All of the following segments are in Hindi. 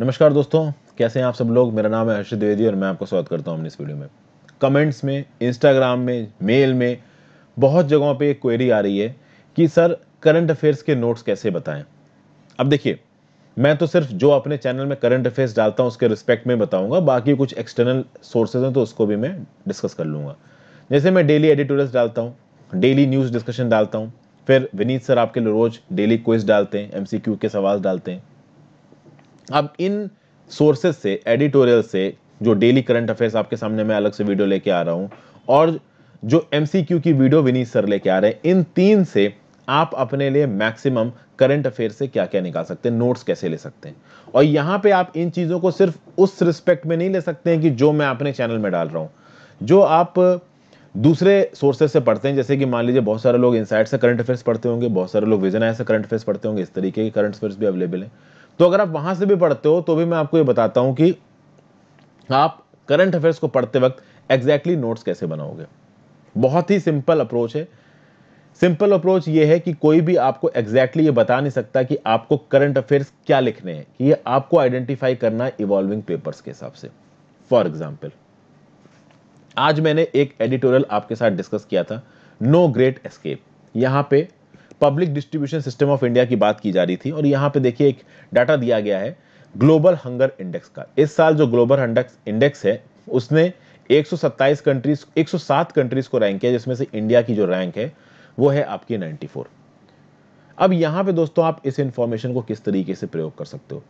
नमस्कार दोस्तों कैसे हैं आप सब लोग मेरा नाम है हर्षित द्विवेदी और मैं आपका स्वागत करता हूं इस वीडियो में कमेंट्स में इंस्टाग्राम में मेल में बहुत जगहों पे एक क्वेरी आ रही है कि सर करंट अफेयर्स के नोट्स कैसे बताएं अब देखिए मैं तो सिर्फ जो अपने चैनल में करंट अफेयर्स डालता हूँ उसके रिस्पेक्ट में बताऊँगा बाकी कुछ एक्सटर्नल सोर्सेज हैं तो उसको भी मैं डिस्कस कर लूँगा जैसे मैं डेली एडिटोरियल्स डालता हूँ डेली न्यूज़ डिस्कशन डालता हूँ फिर विनीत सर आपके रोज़ डेली क्विज डालते हैं एम के सवाल डालते हैं अब इन सोर्सेस से एडिटोरियल से जो डेली करंट अफेयर्स आपके सामने मैं अलग से वीडियो लेके आ रहा हूँ और जो एम की वीडियो विनीत सर लेके आ रहे हैं इन तीन से आप अपने लिए मैक्सिमम करंट अफेयर से क्या क्या निकाल सकते हैं नोट्स कैसे ले सकते हैं और यहाँ पे आप इन चीज़ों को सिर्फ उस रिस्पेक्ट में नहीं ले सकते हैं कि जो मैं अपने चैनल में डाल रहा हूँ जो आप दूसरे सोर्सेज से पढ़ते हैं जैसे कि मान लीजिए बहुत सारे लोग इनसाइड से करंट अफेयर्स पढ़ते होंगे बहुत सारे लोग विजन आय से करंट अफेयर्स पढ़ते होंगे इस तरीके के करंट अफेयर्स भी अवेलेबल हैं तो अगर आप वहां से भी पढ़ते हो तो भी मैं आपको ये बताता हूं कि आप करंट अफेयर्स को पढ़ते वक्त एग्जैक्टली exactly नोट्स कैसे बनाओगे बहुत ही सिंपल अप्रोच है सिंपल अप्रोच ये है कि कोई भी आपको एग्जैक्टली exactly ये बता नहीं सकता कि आपको करंट अफेयर्स क्या लिखने हैं ये आपको आइडेंटिफाई करना है इवॉल्विंग पेपर्स के हिसाब से फॉर एग्जाम्पल आज मैंने एक एडिटोरियल आपके साथ डिस्कस किया था नो ग्रेट एस्केप यहां पे Public Distribution System of India की बात की जा रही थी और यहाँ पे देखिए एक डाटा दिया गया है ग्लोबल हंगर इंडेक्स का इस साल जो ग्लोबल इंडेक्स है उसने 127 कंट्रीज 107 कंट्रीज को रैंक किया जिसमें से इंडिया की जो रैंक है वो है आपकी 94 अब यहां पे दोस्तों आप इस इंफॉर्मेशन को किस तरीके से प्रयोग कर सकते हो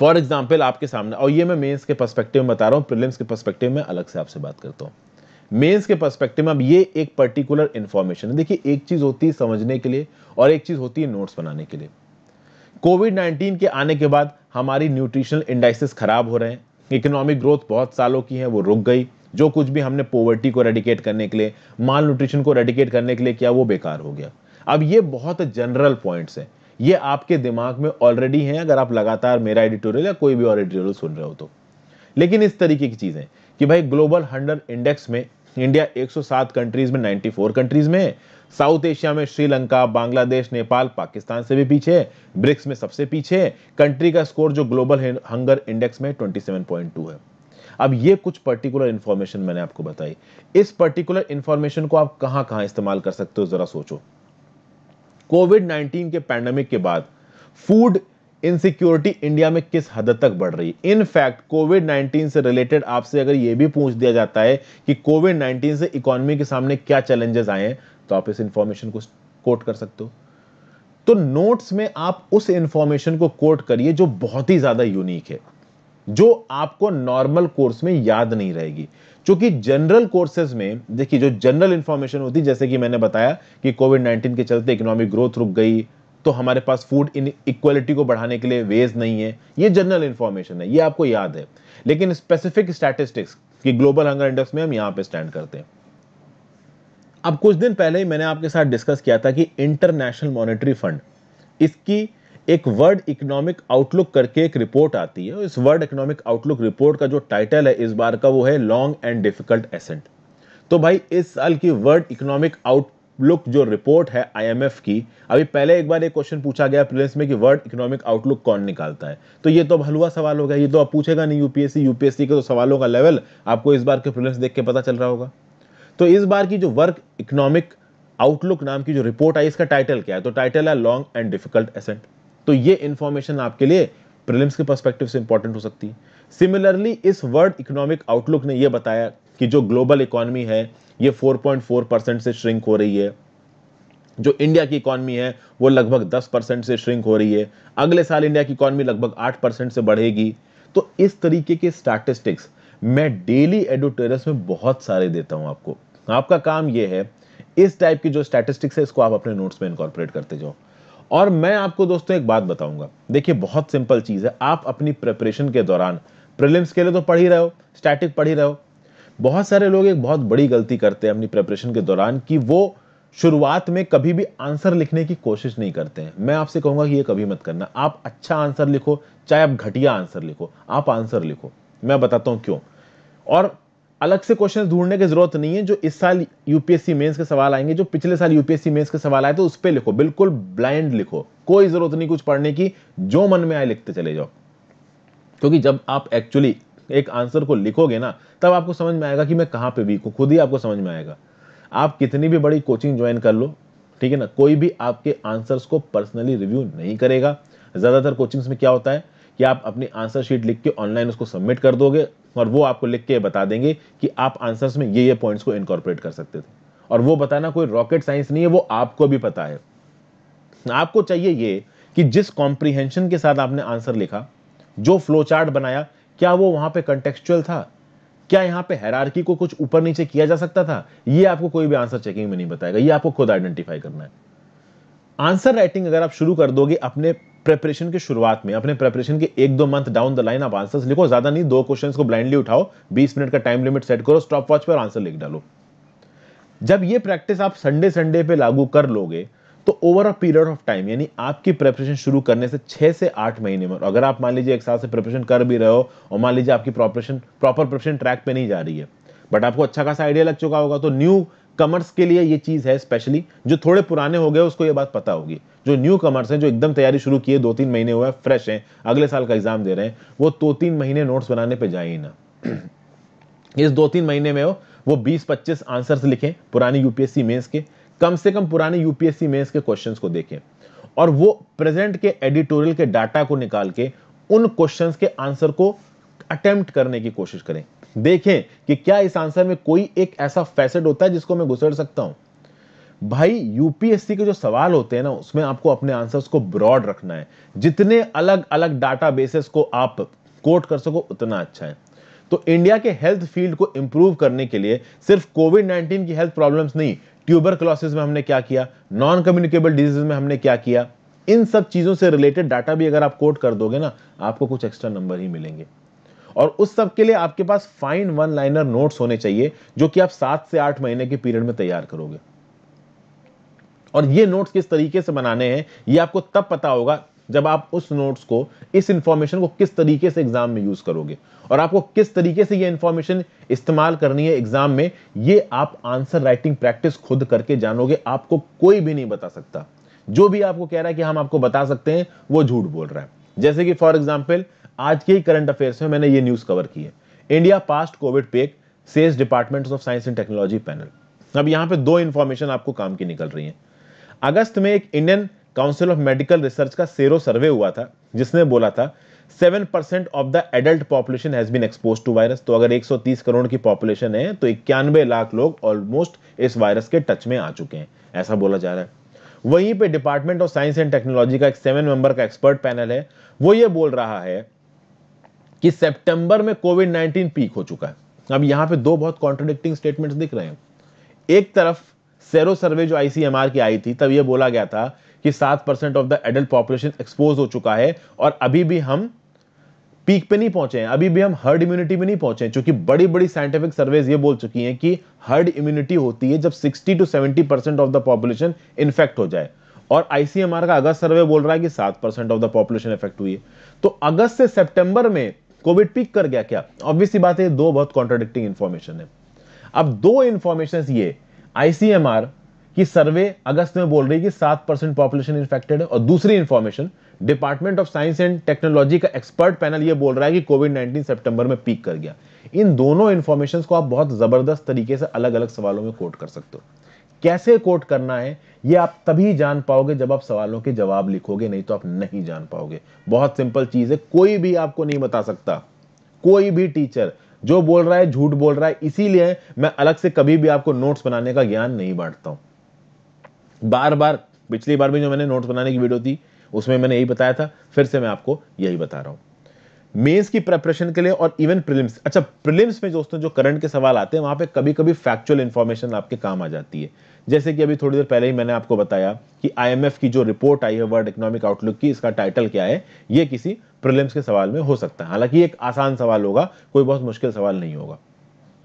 फॉर एग्जाम्पल आपके सामने और ये मैं मेन्स के पर्सपेक्टिव में बता रहा हूं प्रिलिम्स के पर्सपेक्टिव में अलग से आपसे बात करता हूँ मेंस के पर्सपेक्टिव में अब ये एक पर्टिकुलर इन्फॉर्मेशन है देखिए एक चीज़ होती है समझने के लिए और एक चीज़ होती है नोट्स बनाने के लिए कोविड नाइन्टीन के आने के बाद हमारी न्यूट्रिशनल इंडाइसिस खराब हो रहे हैं इकोनॉमिक ग्रोथ बहुत सालों की है वो रुक गई जो कुछ भी हमने पोवर्टी को रेडिकेट करने के लिए माल न्यूट्रिशन को रेडिकेट करने के लिए किया वो बेकार हो गया अब ये बहुत जनरल पॉइंट्स हैं ये आपके दिमाग में ऑलरेडी हैं अगर आप लगातार मेरा एडिटोरियल या कोई भी और एडिटोरियल सुन रहे हो तो लेकिन इस तरीके की चीज़ें कि भाई ग्लोबल हंडर इंडेक्स में इंडिया 107 कंट्रीज में 94 कंट्रीज में साउथ एशिया में श्रीलंका बांग्लादेश नेपाल पाकिस्तान से भी पीछे ब्रिक्स में सबसे पीछे कंट्री का स्कोर जो ग्लोबल हंगर इंडेक्स में 27.2 है अब ये कुछ पर्टिकुलर इंफॉर्मेशन मैंने आपको बताई इस पर्टिकुलर इंफॉर्मेशन को आप कहां कहां इस्तेमाल कर सकते हो जरा सोचो कोविड 19 के पैंडमिक के बाद फूड इनसिक्योरिटी इंडिया में किस हद तक बढ़ रही है इनफैक्ट कोविड 19 से रिलेटेड आपसे अगर ये भी पूछ दिया जाता है कि कोविड 19 से इकोनॉमी के सामने क्या चैलेंजेस आए हैं तो आप इस इंफॉर्मेशन को कोट कर सकते हो तो नोट्स में आप उस इंफॉर्मेशन को कोट करिए जो बहुत ही ज्यादा यूनिक है जो आपको नॉर्मल कोर्स में याद नहीं रहेगी क्योंकि जनरल कोर्सेज में देखिए जो जनरल इंफॉर्मेशन होती जैसे कि मैंने बताया कि कोविड 19 के चलते इकोनॉमिक ग्रोथ रुक गई तो हमारे पास फूड इन इक्वलिटी को बढ़ाने के लिए वेज नहीं है ये जनरल इन्फॉर्मेशन है ये आपको याद है लेकिन स्पेसिफिक स्टैटिस्टिक्स कि ग्लोबल हंगर इंडेक्स में हम यहाँ पे स्टैंड करते हैं अब कुछ दिन पहले ही मैंने आपके साथ डिस्कस किया था कि इंटरनेशनल मॉनेटरी फंड इसकी एक वर्ल्ड इकोनॉमिक आउटलुक करके एक रिपोर्ट आती है इस वर्ल्ड इकोनॉमिक आउटलुक रिपोर्ट का जो टाइटल है इस बार का वो है लॉन्ग एंड डिफिकल्ट एसेंट तो भाई इस साल की वर्ल्ड इकोनॉमिक आउट आउटलुक जो रिपोर्ट है आईएमएफ की अभी पहले एक बार एक क्वेश्चन पूछा गया प्रिलिम्स में कि वर्ल्ड इकोनॉमिक आउटलुक कौन निकालता है तो ये तो अब हलवा सवाल गया ये तो अब पूछेगा नहीं यूपीएससी यूपीएससी के तो सवालों का लेवल आपको इस बार के प्रिलिम्स देख के पता चल रहा होगा तो इस बार की जो वर्क इकोनॉमिक आउटलुक नाम की जो रिपोर्ट आई इसका टाइटल क्या है तो टाइटल है लॉन्ग एंड डिफिकल्ट एसेंट तो ये इन्फॉर्मेशन आपके लिए प्रिलिम्स के परस्पेक्टिव से इंपॉर्टेंट हो सकती है सिमिलरली इस वर्ल्ड इकोनॉमिक आउटलुक ने यह बताया कि जो ग्लोबल इकोनॉमी है ये 4.4 परसेंट से श्रिंक हो रही है जो इंडिया की इकॉनमी है वो लगभग 10 परसेंट से श्रिंक हो रही है अगले साल इंडिया की इकॉनमी लगभग 8 परसेंट से बढ़ेगी तो इस तरीके के स्टैटिस्टिक्स मैं डेली एडोटेरस में बहुत सारे देता हूं आपको आपका काम यह है इस टाइप की जो स्टैटिस्टिक्स है इसको आप अपने नोट्स में इनकॉर्पोरेट करते जाओ और मैं आपको दोस्तों एक बात बताऊंगा देखिए बहुत सिंपल चीज़ है आप अपनी प्रिपरेशन के दौरान प्रिलिम्स के लिए तो पढ़ ही रहे हो स्टैटिक पढ़ ही रहे हो बहुत सारे लोग एक बहुत बड़ी गलती करते हैं अपनी प्रेपरेशन के दौरान कि वो शुरुआत में कभी भी आंसर लिखने की कोशिश नहीं करते हैं मैं आपसे कहूंगा कि ये कभी मत करना आप अच्छा आंसर लिखो चाहे आप घटिया आंसर लिखो आप आंसर लिखो मैं बताता हूं क्यों और अलग से क्वेश्चन ढूंढने की जरूरत नहीं है जो इस साल यूपीएससी मेंस के सवाल आएंगे जो पिछले साल यूपीएससी मेंस के सवाल आए तो उस पर लिखो बिल्कुल ब्लाइंड लिखो कोई जरूरत नहीं कुछ पढ़ने की जो मन में आए लिखते चले जाओ क्योंकि जब आप एक्चुअली एक आंसर को लिखोगे ना तब आपको समझ में आएगा कि मैं कहाँ पे वीक हूँ खुद ही आपको समझ में आएगा आप कितनी भी बड़ी कोचिंग ज्वाइन कर लो ठीक है ना कोई भी आपके आंसर्स को पर्सनली रिव्यू नहीं करेगा ज़्यादातर कोचिंग्स में क्या होता है कि आप अपनी आंसर शीट लिख के ऑनलाइन उसको सबमिट कर दोगे और वो आपको लिख के बता देंगे कि आप आंसर्स में ये ये पॉइंट्स को इनकॉर्पोरेट कर सकते थे और वो बताना कोई रॉकेट साइंस नहीं है वो आपको भी पता है आपको चाहिए ये कि जिस कॉम्प्रीहेंशन के साथ आपने आंसर लिखा जो फ्लो चार्ट बनाया क्या वो वहां पे कंटेक्चुअल था क्या यहां पे हैरारकी को कुछ ऊपर नीचे किया जा सकता था ये आपको कोई भी आंसर चेकिंग में नहीं बताएगा ये आपको खुद आइडेंटिफाई करना है आंसर राइटिंग अगर आप शुरू कर दोगे अपने प्रेपरेशन की शुरुआत में अपने प्रेपरेशन के एक दो मंथ डाउन द लाइन आप आंसर लिखो ज्यादा नहीं दो क्वेश्चन को ब्लाइंडली उठाओ बीस मिनट का टाइम लिमिट सेट करो स्टॉप वॉच पर आंसर लिख डालो जब ये प्रैक्टिस आप संडे संडे पे लागू कर लोगे तो over a period of time यानी आपकी प्रेपरेशन शुरू करने से छः से आठ महीने में अगर आप मान लीजिए एक साल से प्रेपरेशन कर भी रहे हो और मान लीजिए आपकी प्रॉपरेशन प्रॉपर प्रेपरेशन ट्रैक पे नहीं जा रही है बट आपको अच्छा खासा आइडिया लग चुका होगा तो न्यू कमर्स के लिए ये चीज़ है स्पेशली जो थोड़े पुराने हो गए उसको ये बात पता होगी जो न्यू कमर्स हैं जो एकदम तैयारी शुरू किए दो तीन महीने हुए हैं फ्रेश हैं अगले साल का एग्जाम दे रहे हैं वो दो तीन महीने नोट्स बनाने पर जाए ही ना इस दो तीन महीने में हो वो बीस पच्चीस आंसर्स लिखें पुरानी यूपीएससी मेंस के कम से कम पुराने यूपीएससी मेंस के क्वेश्चंस को देखें और वो प्रेजेंट के एडिटोरियल के डाटा को निकाल के उन क्वेश्चंस के आंसर को अटेम्प्ट करने की कोशिश करें देखें कि क्या इस आंसर में कोई एक ऐसा फैसेट होता है जिसको मैं घुसड़ सकता हूं भाई यूपीएससी के जो सवाल होते हैं ना उसमें आपको अपने आंसर्स को ब्रॉड रखना है जितने अलग अलग डाटा बेसिस को आप कोट कर सको उतना अच्छा है तो इंडिया के हेल्थ फील्ड को इंप्रूव करने के लिए सिर्फ कोविड 19 की हेल्थ प्रॉब्लम्स नहीं ट्यूबर में हमने क्या किया नॉन कम्युनिकेबल डिजीज में हमने क्या किया इन सब चीज़ों से रिलेटेड डाटा भी अगर आप कोट कर दोगे ना आपको कुछ एक्स्ट्रा नंबर ही मिलेंगे और उस सब के लिए आपके पास फाइन वन लाइनर नोट्स होने चाहिए जो कि आप सात से आठ महीने के पीरियड में तैयार करोगे और ये नोट्स किस तरीके से बनाने हैं ये आपको तब पता होगा जब आप उस नोट्स को इस इंफॉर्मेशन को किस तरीके से एग्जाम में यूज करोगे और आपको किस तरीके से ये इंफॉर्मेशन इस्तेमाल करनी है एग्जाम में ये आप आंसर राइटिंग प्रैक्टिस खुद करके जानोगे आपको कोई भी नहीं बता सकता जो भी आपको कह रहा है कि हम आपको बता सकते हैं वो झूठ बोल रहा है जैसे कि फॉर एग्जाम्पल आज के करंट अफेयर्स में मैंने ये न्यूज कवर की है India past COVID peak says Department of Science and Technology panel अब यहां पे दो इंफॉर्मेशन आपको काम की निकल रही है अगस्त में एक Indian Council of Medical Research का सेरो सर्वे हुआ था जिसने बोला था seven percent of the adult population has been expose to virus तो अगर 130 करोड़ की पॉपुलेशन है तो इक्यानवे लाख लोग ऑलमोस्ट इस वायरस के टच में आ चुके हैं ऐसा बोला जा रहा है वहीं पे Department of Science and Technology का एक सेवन मेंबर का एक्सपर्ट पैनल है वो ये बोल रहा है कि सेप्टेंबर में कोविड नाइन्टीन पीक हो चुका है अब यहां पे दो बहुत कॉन्ट्रोडिक्टिंग स्टेटमेंट्स दिख रहे हैं एक तरफ सेरो सर्वे जो आईसीएमआर की आई थी तब यह बोला गया था कि सात percent of the adult population expose हो चुका है और अभी भी हम पीक पे नहीं पहुंचे हैं अभी भी हम हर्ड इम्यूनिटी में नहीं पहुंचे हैं क्योंकि बड़ी बड़ी साइंटिफिक सर्वेज ये बोल चुकी हैं कि हर्ड इम्यूनिटी होती है जब 60 to 70 percent of the population infect हो जाए और आईसीएमआर का अगस्त सर्वे बोल रहा है कि सात percent of the population effect हुई है तो अगस्त से सेप्टेंबर में कोविड पीक कर गया क्या ऑब्वियसली बात है दो बहुत कॉन्ट्रोडिक्टिंग इन्फॉर्मेशन है अब दो इन्फॉर्मेशन ये आईसीएमआर कि सर्वे अगस्त में बोल रही कि सात परसेंट पॉपुलेशन इन्फेक्टेड है और दूसरी information Department of Science and Technology का एक्सपर्ट पैनल ये बोल रहा है कि कोविड नाइन्टीन सेप्टेम्बर में पीक कर गया इन दोनों इन्फॉर्मेशन को आप बहुत जबरदस्त तरीके से अलग अलग सवालों में कोट कर सकते हो कैसे कोट करना है ये आप तभी जान पाओगे जब आप सवालों के जवाब लिखोगे नहीं तो आप नहीं जान पाओगे बहुत सिंपल चीज है कोई भी आपको नहीं बता सकता कोई भी टीचर जो बोल रहा है झूठ बोल रहा है इसीलिए मैं अलग से कभी भी आपको नोट्स बनाने का ज्ञान नहीं बांटता हूं बार बार पिछली बार भी जो मैंने नोट्स बनाने की वीडियो थी उसमें मैंने यही बताया था फिर से मैं आपको यही बता रहा हूं मेंस की प्रेपरेशन के लिए और इवन प्रिलिम्स अच्छा प्रिलिम्स में दोस्तों जो करंट के सवाल आते हैं वहां पे कभी कभी फैक्चुअल इंफॉर्मेशन आपके काम आ जाती है जैसे कि अभी थोड़ी देर पहले ही मैंने आपको बताया कि आईएमएफ की जो रिपोर्ट आई है वर्ल्ड इकोनॉमिक आउटलुक की इसका टाइटल क्या है ये किसी प्रिलिम्स के सवाल में हो सकता है हालांकि एक आसान सवाल होगा कोई बहुत मुश्किल सवाल नहीं होगा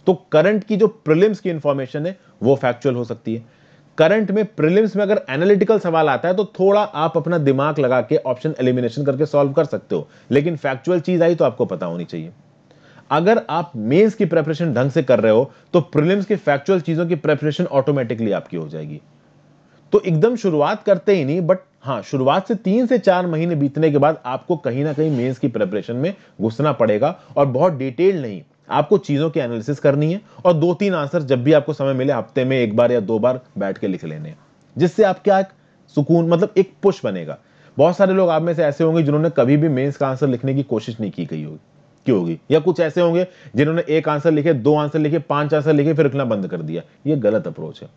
तो करंट की जो प्रिलिम्स की इंफॉर्मेशन है वो फैक्चुअल हो सकती है करंट में प्रिलिम्स में अगर एनालिटिकल सवाल आता है तो थोड़ा आप अपना दिमाग लगा के ऑप्शन एलिमिनेशन करके सॉल्व कर सकते हो लेकिन फैक्चुअल चीज आई तो आपको पता होनी चाहिए अगर आप मेंस की प्रेपरेशन ढंग से कर रहे हो तो प्रिलिम्स की फैक्चुअल चीजों की प्रेपरेशन ऑटोमेटिकली आपकी हो जाएगी तो एकदम शुरुआत करते ही नहीं बट हाँ शुरुआत से तीन से चार महीने बीतने के बाद आपको कहीं ना कहीं मेंस की प्रेपरेशन में घुसना पड़ेगा और बहुत डिटेल नहीं आपको चीज़ों की एनालिसिस करनी है और दो तीन आंसर जब भी आपको समय मिले हफ्ते में एक बार या दो बार बैठ के लिख लेने जिससे आप क्या एक सुकून मतलब एक पुश बनेगा बहुत सारे लोग आप में से ऐसे होंगे जिन्होंने कभी भी मेंस का आंसर लिखने की कोशिश नहीं की गई होगी क्यों होगी या कुछ ऐसे होंगे जिन्होंने एक आंसर लिखे दो आंसर लिखे पांच आंसर लिखे फिर लिखना बंद कर दिया ये गलत अप्रोच है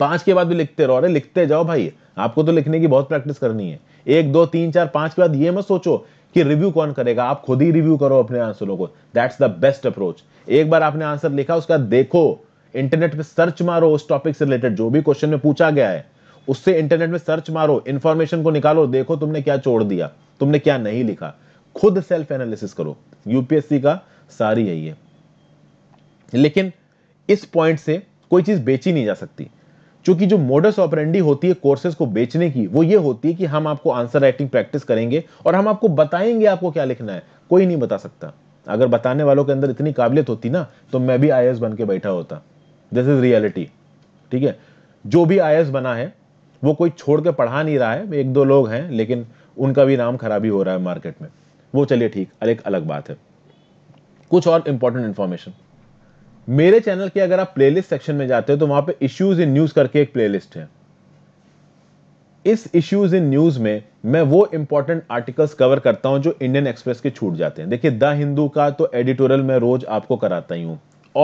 पांच के बाद भी लिखते रहो रहे लिखते जाओ भाई आपको तो लिखने की बहुत प्रैक्टिस करनी है एक दो तीन चार पांच के बाद ये मत सोचो कि रिव्यू कौन करेगा आप खुद ही रिव्यू करो अपने आंसरों को दैट्स द बेस्ट अप्रोच एक बार आपने आंसर लिखा उसका देखो इंटरनेट पे सर्च मारो उस टॉपिक से रिलेटेड जो भी क्वेश्चन में पूछा गया है उससे इंटरनेट में सर्च मारो इंफॉर्मेशन को निकालो देखो तुमने क्या छोड़ दिया तुमने क्या नहीं लिखा खुद सेल्फ एनालिसिस करो यूपीएससी का सारी यही है लेकिन इस पॉइंट से कोई चीज बेची नहीं जा सकती क्योंकि जो मोडस ऑपरेंडी होती है कोर्सेज को बेचने की वो ये होती है कि हम आपको आंसर राइटिंग प्रैक्टिस करेंगे और हम आपको बताएंगे आपको क्या लिखना है कोई नहीं बता सकता अगर बताने वालों के अंदर इतनी काबिलियत होती ना तो मैं भी आई बन के बैठा होता दिस इज रियलिटी ठीक है जो भी आई बना है वो कोई छोड़ के पढ़ा नहीं रहा है एक दो लोग हैं लेकिन उनका भी नाम खराबी हो रहा है मार्केट में वो चलिए ठीक अलग अलग बात है कुछ और इंपॉर्टेंट इन्फॉर्मेशन मेरे चैनल के अगर आप प्लेलिस्ट सेक्शन में जाते हो तो वहां पे इश्यूज इन न्यूज करके एक प्लेलिस्ट है इस इश्यूज इन न्यूज में मैं वो इंपॉर्टेंट आर्टिकल्स कवर करता हूं जो इंडियन एक्सप्रेस के छूट जाते हैं देखिए द हिंदू का तो एडिटोरियल मैं रोज आपको कराता ही हूं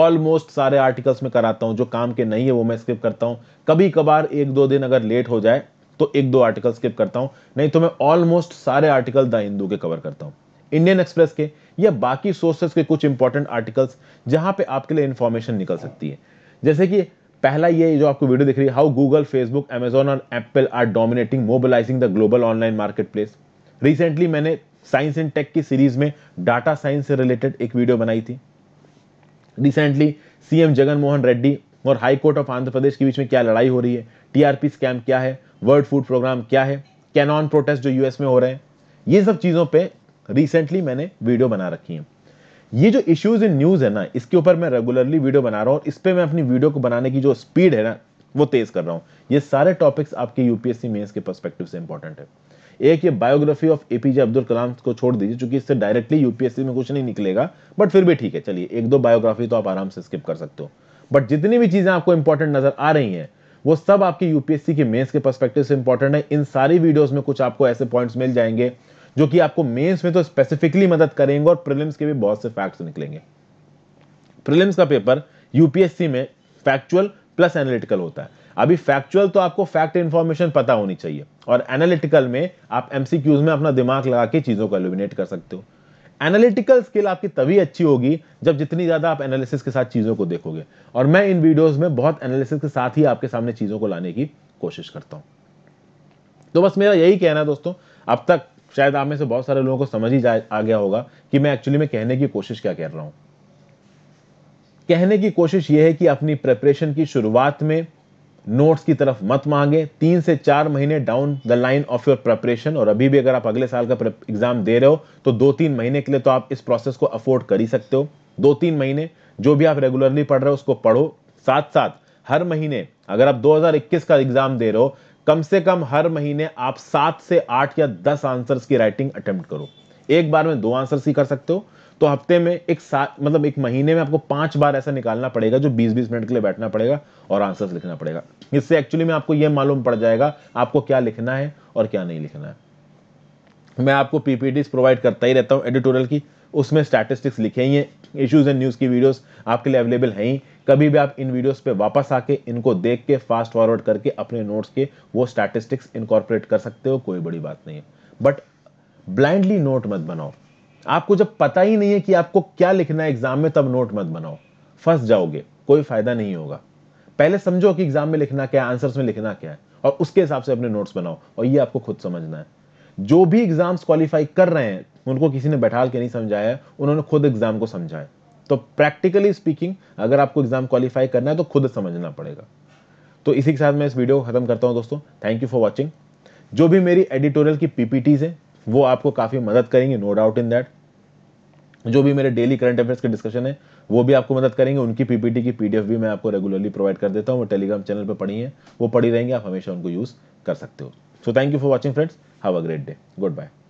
ऑलमोस्ट सारे आर्टिकल्स में कराता हूं जो काम के नहीं है वो मैं स्किप करता हूं कभी कभार एक दो दिन अगर लेट हो जाए तो एक दो आर्टिकल स्किप करता हूं नहीं तो मैं ऑलमोस्ट सारे आर्टिकल द हिंदू के कवर करता हूं इंडियन एक्सप्रेस के या बाकी सोर्सेस के कुछ इंपॉर्टेंट आर्टिकल्स जहां पे आपके लिए इंफॉर्मेशन निकल सकती है जैसे कि पहला ये जो आपको वीडियो दिख रही है हाउ गूगल फेसबुक एमेजोन और Apple are dominating mobilising the global online market place recently मैंने साइंस एंड टेक की सीरीज में डाटा साइंस से रिलेटेड एक वीडियो बनाई थी रिसेंटली सीएम जगनमोहन रेड्डी और high court of Andhra Pradesh के बीच में क्या लड़ाई हो रही है टीआरपी स्कैम क्या है वर्ल्ड फूड प्रोग्राम क्या है कैनॉन प्रोटेस्ट जो यूएस में हो रहे हैं ये सब चीज़ों पे रिसेंटली मैंने वीडियो बना रखी है ये जो इश्यूज इन न्यूज़ है ना इसके ऊपर मैं रेगुलरली वीडियो बना रहा हूँ इस पर मैं अपनी वीडियो को बनाने की जो स्पीड है ना वो तेज कर रहा हूँ ये सारे टॉपिक्स आपके यूपीएससी मेन्स के परस्पेक्टिव से इंपॉर्टेंट है एक ये बायोग्राफी ऑफ एपीजे अब्दुल कलाम को छोड़ दीजिए क्योंकि इससे डायरेक्टली यूपीएससी में कुछ नहीं निकलेगा बट फिर भी ठीक है चलिए एक दो बायोग्राफी तो आप आराम से स्किप कर सकते हो बट जितनी भी चीजें आपको इंपॉर्टेंट नजर आ रही हैं वो सब आपके यूपीएससी के मेंस के परस्पेक्टिव से इंपॉर्टेंट है इन सारी वीडियोस में कुछ आपको ऐसे पॉइंट्स मिल जाएंगे जो कि आपको मेंस में तो स्पेसिफिकली मदद करेंगे और प्रीलिम्स के भी बहुत से फैक्ट्स निकलेंगे प्रीलिम्स का पेपर यूपीएससी में फैक्चुअल प्लस एनालिटिकल होता है अभी फैक्चुअल तो आपको फैक्ट इन्फॉर्मेशन पता होनी चाहिए और एनालिटिकल में आप एमसीक्यूज में अपना दिमाग लगा के चीजों को एलिमिनेट कर सकते हो एनालिटिकल स्किल आपकी तभी अच्छी होगी जब जितनी ज्यादा आप एनालिसिस के साथ चीजों को देखोगे और मैं इन वीडियोस में बहुत एनालिसिस के साथ ही आपके सामने चीजों को लाने की कोशिश करता हूं तो बस मेरा यही कहना है दोस्तों अब तक शायद आप में से बहुत सारे लोगों को समझ ही जा आ गया होगा कि मैं एक्चुअली में कहने की कोशिश क्या कर रहा हूं कहने की कोशिश यह है कि अपनी प्रिपरेशन की शुरुआत में नोट्स की तरफ मत मांगे तीन से चार महीने down the line of your preparation और अभी भी अगर आप अगले साल का एग्जाम दे रहे हो तो दो तीन महीने के लिए तो आप इस प्रोसेस को अफोर्ड कर ही सकते हो दो तीन महीने जो भी आप रेगुलरली पढ़ रहे हो उसको पढ़ो साथ साथ हर महीने अगर आप 2021 का एग्जाम दे रहे हो कम से कम हर महीने आप सात से आठ या दस आंसर्स की राइटिंग अटेम्प्ट करो एक बार में दो आंसर्स ही कर सकते हो तो हफ्ते में एक सात मतलब एक महीने में आपको पांच बार ऐसा निकालना पड़ेगा जो 20-20 मिनट के लिए बैठना पड़ेगा और आंसर्स लिखना पड़ेगा इससे एक्चुअली में आपको यह मालूम पड़ जाएगा आपको क्या लिखना है और क्या नहीं लिखना है मैं आपको पीपीटीज प्रोवाइड करता ही रहता हूँ एडिटोरियल की उसमें स्टैटिस्टिक्स लिखे ही हैं इश्यूज एंड न्यूज़ की वीडियोस आपके लिए अवेलेबल हैं ही कभी भी आप इन वीडियोस पे वापस आके इनको देख के फास्ट फॉरवर्ड करके अपने नोट्स के वो स्टैटिस्टिक्स इनकॉर्पोरेट कर सकते हो कोई बड़ी बात नहीं है बट ब्लाइंडली नोट मत बनाओ आपको जब पता ही नहीं है कि आपको क्या लिखना है एग्जाम में तब नोट मत बनाओ फंस जाओगे कोई फायदा नहीं होगा पहले समझो कि एग्जाम में लिखना क्या है आंसर्स में लिखना क्या है और उसके हिसाब से अपने नोट्स बनाओ और ये आपको खुद समझना है जो भी एग्जाम्स क्वालिफाई कर रहे हैं उनको किसी ने बैठा के नहीं समझाया उन्होंने खुद एग्जाम को समझाया तो प्रैक्टिकली स्पीकिंग अगर आपको एग्जाम क्वालिफाई करना है तो खुद समझना पड़ेगा तो इसी के साथ मैं इस वीडियो को खत्म करता हूं दोस्तों थैंक यू फॉर वॉचिंग जो भी मेरी एडिटोरियल की पीपीटीज हैं वो आपको काफ़ी मदद करेंगे नो डाउट इन दैट जो भी मेरे डेली करंट अफेयर्स के डिस्कशन है वो भी आपको मदद करेंगे उनकी पीपीटी की पीडीएफ भी मैं आपको रेगुलरली प्रोवाइड कर देता हूँ वो टेलीग्राम चैनल पर पढ़ी है वो पढ़ी रहेंगे आप हमेशा उनको यूज़ कर सकते हो so thank you for watching friends have a great day good bye